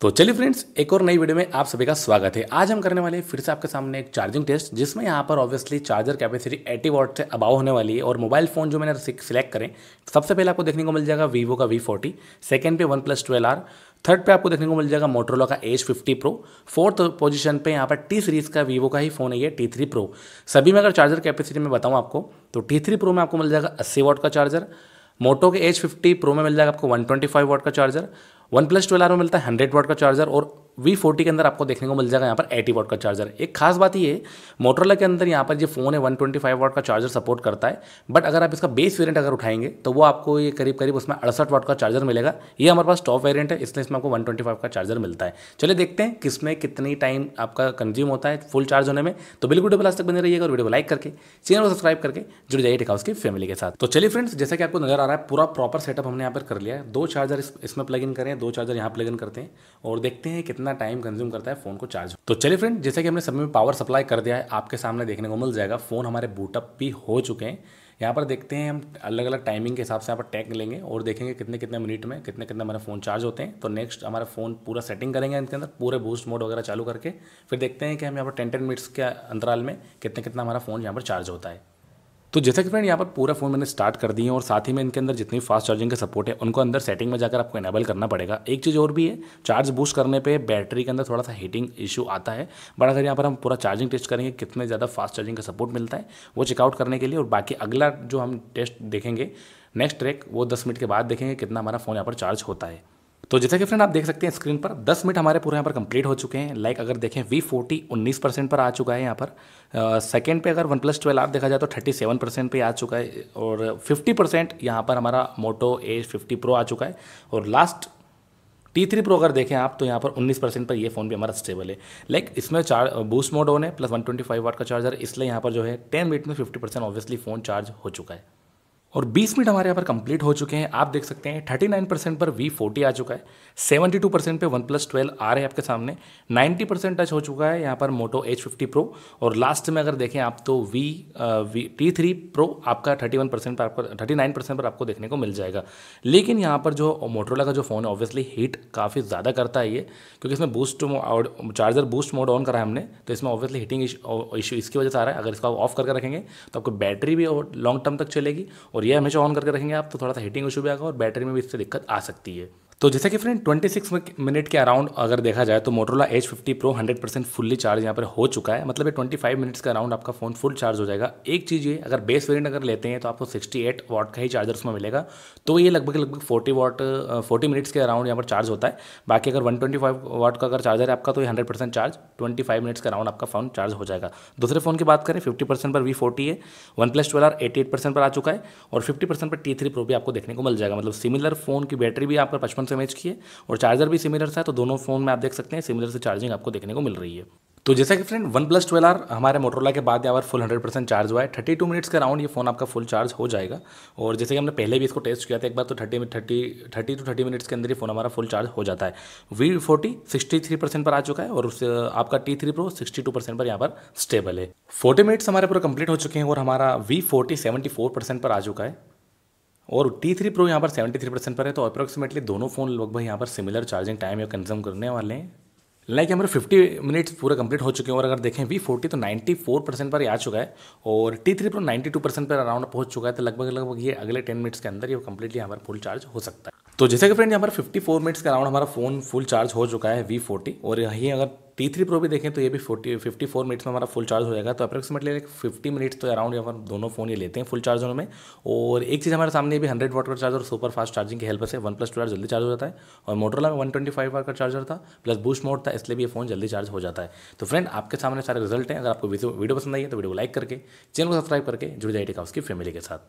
तो चलिए फ्रेंड्स एक और नई वीडियो में आप सभी का स्वागत है आज हम करने वाले फिर से आपके सामने एक चार्जिंग टेस्ट जिसमें यहाँ पर obviously charger capacity eighty watt से अबाव होने वाली है और मोबाइल फ़ोन जो मैंने सिलेक्ट करें सबसे पहले आपको देखने को मिल जाएगा वीवो का वी फोर्टी सेकेंड पे वन प्लस आर थर्ड पे आपको देखने को मिल जाएगा मोटरोला का Edge fifty pro fourth position पे यहाँ पर टी सीरीज़ का वीवो का ही फ़ोन है ये टी थ्री प्रो सभी में अगर चार्जर कैपेसिटी में बताऊँ आपको तो टी थ्री प्रो में आपको मिल जाएगा अस्सी वाट का चार्जर मोटो के एच फिफ्टी प्रो में मिल जाएगा आपको 125 वाट का charger OnePlus twelve R में मिलता है हंड्रेड वाट का चार्जर और वी फोर्टी के अंदर आपको देखने को मिल जाएगा यहाँ पर एटी वॉट का चार्जर एक खास बात ये है के अंदर यहाँ पर ये फोन है वन ट्वेंटी फाइव वॉट का चार्जर सपोर्ट करता है बट अगर आप इसका बेस वेरियंट अगर उठाएंगे तो वो आपको ये करीब करीब उसमें अड़सठ वाट का चार्जर मिलेगा ये हमारे पास टॉप वेरियंट है इसलिए इसमें आपको वन ट्वेंटी फाइव का चार्जर मिलता है चलिए देखते हैं किसमें कितनी टाइम आपका कंज्यूम होता है फुल चार्ज होने में तो बिल्कुल डबल आज तक बने रहिएगा और वीडियो को लाइक करके चैनल को सब्सक्राइब करके जुड़ जाइए टेकाउस की फैमिली के साथ तो चलिए फ्रेंड्स जैसा कि आपको नजर आ रहा है पूरा प्रॉपर सेटअप हमने यहाँ पर कर लिया है दो चार्जर इसमें प्लग इन करें दो चार्जर यहाँ प्लग इन करते हैं और देखते हैं कितना कितना टाइम कंज्यूम करता है फ़ोन को चार्ज तो चलिए फ्रेंड जैसे कि हमने सभी में पावर सप्लाई कर दिया है आपके सामने देखने को मिल जाएगा फ़ोन हमारे बूटअप भी हो चुके हैं यहाँ पर देखते हैं हम अलग अलग टाइमिंग के हिसाब से यहाँ पर टैग लेंगे और देखेंगे कितने कितने मिनट में कितने कितने हमारे फ़ोन चार्ज होते हैं तो नेक्स्ट हमारा फ़ोन पूरा सेटिंग करेंगे इनके अंदर पूरे बूस्ट मोड वगैरह चालू करके फिर देखते हैं कि हम यहाँ पर टेन टेन मिनट्स के अंतराल में कितने कितना हमारा फ़ोन यहाँ पर चार्ज होता है तो जैसा कि फ्रेंड यहाँ पर पूरा फ़ोन मैंने स्टार्ट कर दिए और साथ ही में इनके अंदर जितनी फास्ट चार्जिंग का सपोर्ट है उनको अंदर सेटिंग में जाकर आपको इनेबल करना पड़ेगा एक चीज़ और भी है चार्ज बूस्ट करने पे बैटरी के अंदर थोड़ा सा हीटिंग इशू आता है बट अगर यहाँ पर हम पूरा चार्जिंग टेस्ट करेंगे कितने ज़्यादा फास्ट चार्जिंग का सपोर्ट मिलता है वो चेकआउट करने के लिए और बाकी अगला जो हम टेस्ट देखेंगे नेक्स्ट ट्रैक वो दस मिनट के बाद देखेंगे कितना हमारा फ़ोन यहाँ पर चार्ज होता है तो जैसा कि फ्रेंड आप देख सकते हैं स्क्रीन पर 10 मिनट हमारे पूरे यहाँ पर कंप्लीट हो चुके हैं लाइक अगर देखें वी फोर्टी उन्नीस परसेंट पर आ चुका है यहाँ पर सेकेंड पे अगर वन प्लस ट्वेल्व आप देखा जाए तो थर्टी सेवन परसेंट पर आ चुका है और फिफ्टी परसेंट यहाँ पर हमारा मोटो ए फिफ्टी प्रो आ चुका है और लास्ट टी थ्री प्रो अगर देखें आप तो यहाँ पर 19 परसेंट पर ये फ़ोन भी हमारा स्टेबल है लाइक इसमें चार्ज बूस्ट मोड होने प्लस 125 वाट का चार्जर इसलिए यहाँ पर जो है 10 मिनट में 50 परसेंट ऑब्वियसली फ़ोन चार्ज हो चुका है और 20 मिनट हमारे यहाँ पर कंप्लीट हो चुके हैं आप देख सकते हैं 39 परसेंट पर वी फोर्टी आ चुका है 72 परसेंट पर वन प्लस ट्वेल्व आ रहे हैं आपके सामने 90 परसेंट टच हो चुका है यहाँ पर मोटो एच फिफ्टी प्रो और लास्ट में अगर देखें आप तो Vivo T three pro आपका 31 परसेंट पर आपको 39 परसेंट पर आपको देखने को मिल जाएगा लेकिन यहाँ पर जो मोटरोला का जो फ़ोन है ऑब्वियसली हीट काफ़ी ज़्यादा करता है ये क्योंकि इसमें boost charger boost mode on करा है हमने तो इसमें ऑब्वियसली हीटिंग इशू इसकी वजह से आ रहा है अगर इसको आप ऑफ करके रखेंगे तो आपको बैटरी भी लॉन्ग टर्म तक चलेगी और ये हमेशा ऑन करके रखेंगे आप तो थोड़ा सा हीटिंग इशू भी आएगा और बैटरी में भी इससे दिक्कत आ सकती है तो जैसे कि फ्रेंड 26 मिनट के अराउंड अगर देखा जाए तो Motorola Edge fifty pro hundred percent fully charge यहाँ पर हो चुका है मतलब ये 25 मिनट्स के अराउंड आपका फ़ोन फुल चार्ज हो जाएगा एक चीज़ ये अगर बेस वेरिएंट अगर लेते हैं तो आपको 68 वाट का ही चार्जर उसमें मिलेगा तो ये लगभग लगभग 40 वॉट फोर्टी मिनट्स के अराउंड यहाँ पर चार्ज होता है बाकी अगर वन वॉट का अगर चार्जर है आपका तो ये हंड्रेड चार्ज ट्वेंटी मिनट्स के अराउंड आपका फ़ोन चार्ज हो जाएगा दूसरे फ़ोन की बात करें फिफ्टी पर वी है वन प्लस ट्वेल्व एटी पर आ चुका है और फिफ्टी पर टी थ्री प्रो भी आपको देखने को मिल जाएगा मतलब सिमिलर फ़ोन की बैटरी भी आपका पचपन से मैच किए और चार्जर भी सिमिलर था तो दोनों फ़ोन में आप देख सकते हैं सिमिलर से चार्जिंग आपको देखने को मिल रही है तो जैसा कि friend OnePlus twelve R हमारे मोटरोला के बाद यार फुल हंड्रेड परसेंट चार्ज हुआ है थर्टी टू मिनट्स के अराउंड ये फोन आपका फुल चार्ज हो जाएगा और जैसे कि हमने पहले भी इसको टेस्ट किया था एक बार तो thirty thirty thirty two thirty minutes के अंदर ही फोन हमारा फुल चार्ज हो जाता है V forty sixty three percent पर आ चुका है और उस आपका T three pro sixty two percent पर यहाँ पर स्टेबल है फोर्टी मिनट्स हमारे पूरा कंप्लीट हो चुके हैं और हमारा V forty seventy four percent पर आ चुका है और टी थ्री प्रो यहाँ पर सेवेंटी थ्री परसेंट पर है तो अप्रॉक्सीमेटली दोनों फ़ोन लगभग यहाँ पर सिमिलर चार्जिंग टाइम या कंज्यूम करने वाले हैं लाइक यहाँ पर फिफ्टी मिनट्स पूरा कंप्लीट हो चुके हैं और अगर देखें वी फोर्टी तो नाइन्टी फोर परसेंट पर आ चुका है और T three pro ninety two percent पर अराउंड पहुंच चुका है तो लगभग लगभग ये अगले टेन मिनट्स के अंदर ये कंप्लीटली यहाँ पर फुल चार्ज हो सकता है तो जैसे कि फ्रेंड हमारा 54 मिनट्स के अराउंड हमारा फ़ोन फुल चार्ज हो चुका है वी फोर्टी और यहीं अगर टी थ्री प्रो भी देखें तो ये भी फोर्टी फिफ्टी फोर मिनट्स में हमारा फुल चार्ज हो जाएगा तो अप्रोक्सीमेटली एक फिफ्टी मिनट्स तो अराउंड यहाँ दोनों फोन ये लेते हैं फुल चार्जर में और एक चीज़ हमारे सामने भी हंड्रेड वाट का चार्जर सुपर फास्ट चार्जिंग की हेल्प से वन प्लस टू जल्दी चार्ज हो जाता है और मोटरला में वन ट्वेंटी फाइव वाट का चार्जर था प्लस बूस्ट मोड था इसलिए भी ये फोन जल्दी चार्ज हो जाता है तो फ्रेंड आपके सामने सारे रिजल्ट हैं अगर आपको वीडियो पसंद आई है तो वीडियो को लाइक करके चैनल को सब्सक्राइब करके जुड़ जाइए उसकी फैमिली के साथ